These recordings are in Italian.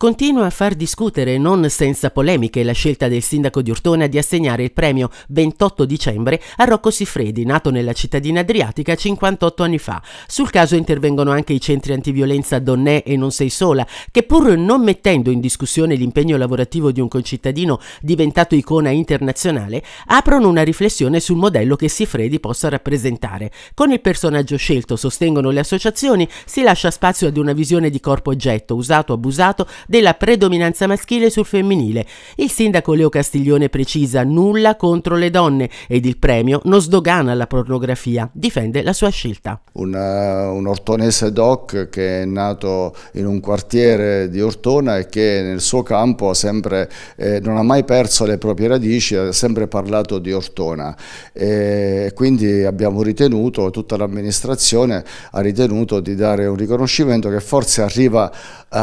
Continua a far discutere, non senza polemiche, la scelta del sindaco di Urtona di assegnare il premio 28 dicembre a Rocco Siffredi, nato nella cittadina adriatica 58 anni fa. Sul caso intervengono anche i centri antiviolenza Donnè e Non Sei Sola, che pur non mettendo in discussione l'impegno lavorativo di un concittadino diventato icona internazionale, aprono una riflessione sul modello che Siffredi possa rappresentare. Con il personaggio scelto, sostengono le associazioni, si lascia spazio ad una visione di corpo-oggetto, usato, abusato, della predominanza maschile sul femminile. Il sindaco Leo Castiglione precisa nulla contro le donne ed il premio non sdogana la pornografia, difende la sua scelta. Una, eh, un ortonese doc che è nato in un quartiere di Ortona e che nel suo campo sempre, eh, non ha mai perso le proprie radici, ha sempre parlato di Ortona. E quindi abbiamo ritenuto, tutta l'amministrazione ha ritenuto di dare un riconoscimento che forse arriva a,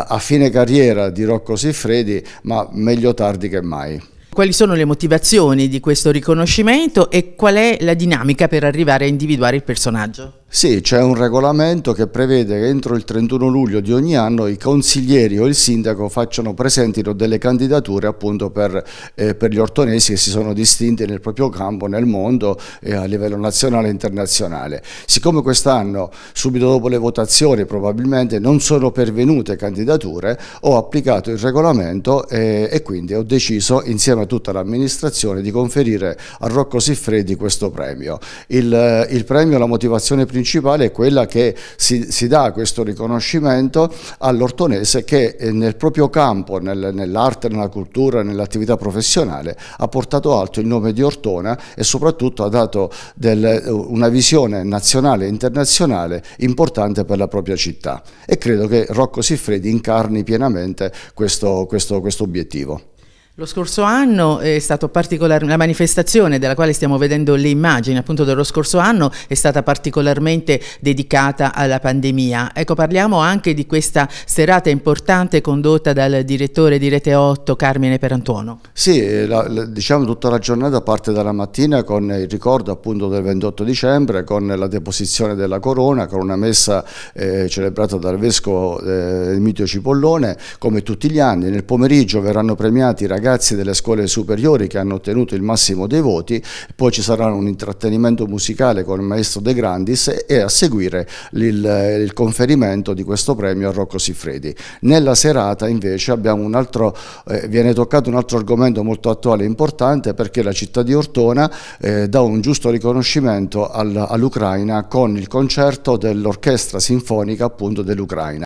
eh, a fine carriera era di Rocco Siffredi, ma meglio tardi che mai. Quali sono le motivazioni di questo riconoscimento e qual è la dinamica per arrivare a individuare il personaggio? Sì, c'è un regolamento che prevede che entro il 31 luglio di ogni anno i consiglieri o il sindaco facciano presentino delle candidature appunto per, eh, per gli ortonesi che si sono distinti nel proprio campo, nel mondo e eh, a livello nazionale e internazionale. Siccome quest'anno, subito dopo le votazioni, probabilmente non sono pervenute candidature, ho applicato il regolamento eh, e quindi ho deciso insieme a tutta l'amministrazione di conferire a Rocco Siffredi questo premio. Il, eh, il premio, la motivazione principale principale è quella che si, si dà questo riconoscimento all'ortonese che eh, nel proprio campo, nel, nell'arte, nella cultura, nell'attività professionale ha portato alto il nome di Ortona e soprattutto ha dato del, eh, una visione nazionale e internazionale importante per la propria città e credo che Rocco Siffredi incarni pienamente questo, questo, questo obiettivo. Lo scorso anno è stato particolare, la manifestazione della quale stiamo vedendo le immagini appunto dello scorso anno è stata particolarmente dedicata alla pandemia. Ecco parliamo anche di questa serata importante condotta dal direttore di Rete 8 Carmine Perantuono. Sì, eh, la, la, diciamo tutta la giornata parte dalla mattina con il ricordo appunto del 28 dicembre con la deposizione della corona con una messa eh, celebrata dal vescovo eh, Mitio Cipollone come tutti gli anni. Nel pomeriggio verranno premiati i ragazzi ragazzi delle scuole superiori che hanno ottenuto il massimo dei voti, poi ci sarà un intrattenimento musicale con il maestro De Grandis e a seguire il, il conferimento di questo premio a Rocco Siffredi. Nella serata invece altro, eh, viene toccato un altro argomento molto attuale e importante perché la città di Ortona eh, dà un giusto riconoscimento al, all'Ucraina con il concerto dell'orchestra sinfonica appunto dell'Ucraina.